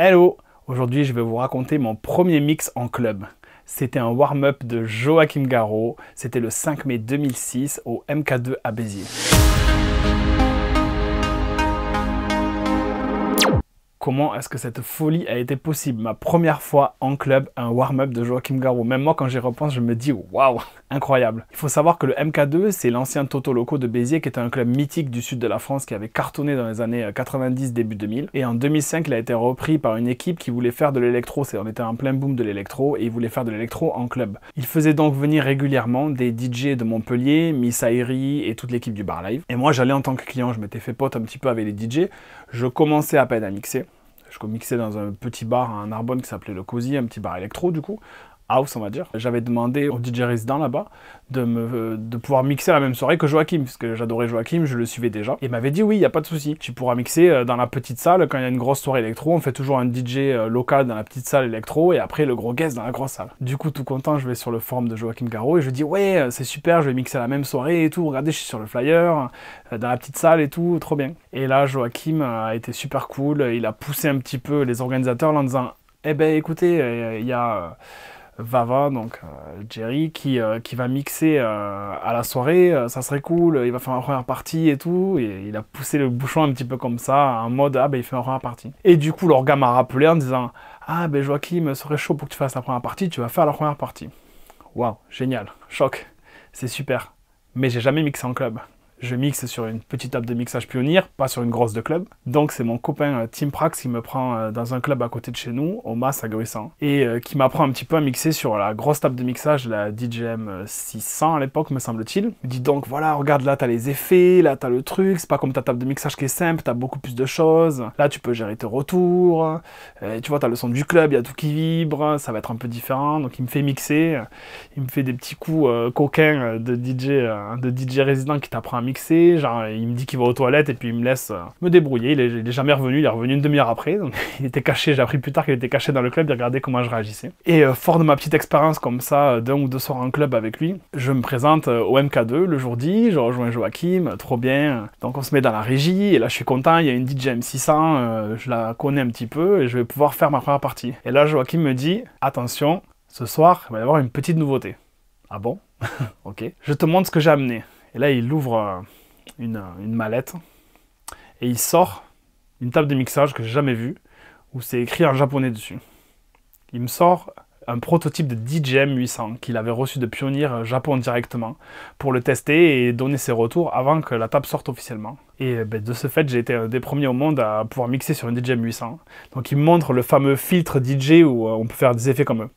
Hello Aujourd'hui, je vais vous raconter mon premier mix en club. C'était un warm-up de Joachim Garo, C'était le 5 mai 2006 au MK2 à Béziers. comment est-ce que cette folie a été possible Ma première fois en club, un warm-up de Joachim Garou. Même moi, quand j'y repense, je me dis waouh, incroyable. Il faut savoir que le MK2, c'est l'ancien Toto Loco de Béziers, qui était un club mythique du sud de la France qui avait cartonné dans les années 90, euh, début 2000. Et en 2005, il a été repris par une équipe qui voulait faire de l'électro. C'est-à-dire On était en plein boom de l'électro et ils voulaient faire de l'électro en club. Il faisait donc venir régulièrement des DJ de Montpellier, Miss Airy et toute l'équipe du Bar Live. Et moi, j'allais en tant que client, je m'étais fait pote un petit peu avec les DJ. Je commençais à peine à mixer je dans un petit bar à un Narbonne qui s'appelait le Cozy, un petit bar électro du coup, house, on va dire. J'avais demandé au DJ résident là-bas de, me, de pouvoir mixer la même soirée que Joachim, parce que j'adorais Joachim, je le suivais déjà. Et il m'avait dit oui, il n'y a pas de souci, tu pourras mixer euh, dans la petite salle quand il y a une grosse soirée électro. On fait toujours un DJ euh, local dans la petite salle électro et après le gros guest dans la grosse salle. Du coup, tout content, je vais sur le forum de Joachim Garraud et je dis ouais, euh, c'est super, je vais mixer la même soirée et tout. Regardez, je suis sur le flyer, dans la petite salle et tout, trop bien. Et là, Joachim a été super cool, il a poussé un petit peu les organisateurs en disant eh ben écoutez, il y a Vava, donc euh, Jerry, euh, qui, va mixer euh, à la soirée, ça serait cool, il va faire la première partie et tout, et il a poussé le bouchon un petit peu comme ça, en mode ah ben il fait un première partie. Et du coup, leur gars m'a rappelé en disant ah ben Joachim serait chaud pour que tu fasses la première partie, tu vas faire la première partie. Waouh, génial, choc, c'est super, mais j'ai jamais mixé en club je mixe sur une petite table de mixage pionnière, pas sur une grosse de club. Donc c'est mon copain euh, Tim Prax qui me prend euh, dans un club à côté de chez nous, au Mas à et euh, qui m'apprend un petit peu à mixer sur la grosse table de mixage, la DJM 600 à l'époque me semble-t-il. Il dit donc voilà, regarde là t'as les effets, là t'as le truc, c'est pas comme ta table de mixage qui est simple, t'as beaucoup plus de choses, là tu peux gérer tes retours, tu vois t'as le son du club, il y a tout qui vibre, ça va être un peu différent, donc il me fait mixer, il me fait des petits coups coquins de DJ, de DJ résident qui t'apprend à mixer genre il me dit qu'il va aux toilettes et puis il me laisse euh, me débrouiller. Il est, jamais revenu, il est revenu une demi-heure après. Donc, il était caché, j'ai appris plus tard qu'il était caché dans le club, il regardait comment je réagissais. Et euh, fort de ma petite expérience comme ça, euh, d'un ou deux soirs en club avec lui, je me présente au MK2 le jour dit, je rejoins Joachim, trop bien. Donc on se met dans la régie et là je suis content, il y a une DJ M600, je la connais un petit peu et je vais pouvoir faire ma première partie. Et là Joachim me dit, attention, ce soir, il va y avoir une petite nouveauté. Ah bon Ok. Je te montre ce que j'ai amené là, il ouvre euh, une, euh, une mallette et il sort une table de mixage que j'ai jamais vue, où c'est écrit en japonais dessus. Il me sort un prototype de DJM 800 qu'il avait reçu de Pioneer euh, Japon directement pour le tester et donner ses retours avant que la table sorte officiellement. Et ben, de ce fait, j'ai été un des premiers au monde à pouvoir mixer sur une DJM 800. Donc il me montre le fameux filtre DJ où on peut faire des effets comme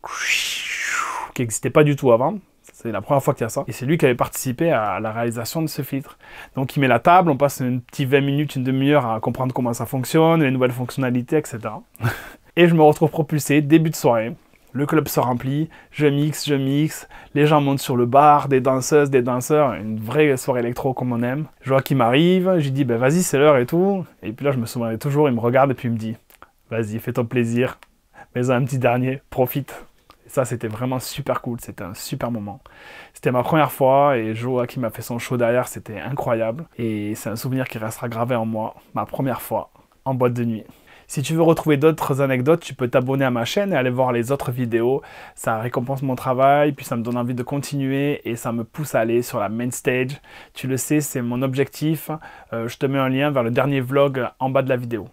qui n'existait pas du tout avant. C'est la première fois qu'il y a ça. Et c'est lui qui avait participé à la réalisation de ce filtre. Donc il met la table, on passe une petite 20 minutes, une demi-heure à comprendre comment ça fonctionne, les nouvelles fonctionnalités, etc. et je me retrouve propulsé, début de soirée. Le club se remplit, je mixe, je mixe, les gens montent sur le bar, des danseuses, des danseurs, une vraie soirée électro comme on aime. Je vois qu'il m'arrive, j'ai dis ben vas-y c'est l'heure et tout. Et puis là je me souviens toujours, il me regarde et puis il me dit vas-y fais ton plaisir, mais un petit dernier, profite ça, c'était vraiment super cool. C'était un super moment. C'était ma première fois et Joa qui m'a fait son show derrière, c'était incroyable. Et c'est un souvenir qui restera gravé en moi. Ma première fois en boîte de nuit. Si tu veux retrouver d'autres anecdotes, tu peux t'abonner à ma chaîne et aller voir les autres vidéos. Ça récompense mon travail, puis ça me donne envie de continuer et ça me pousse à aller sur la main stage. Tu le sais, c'est mon objectif. Euh, je te mets un lien vers le dernier vlog en bas de la vidéo.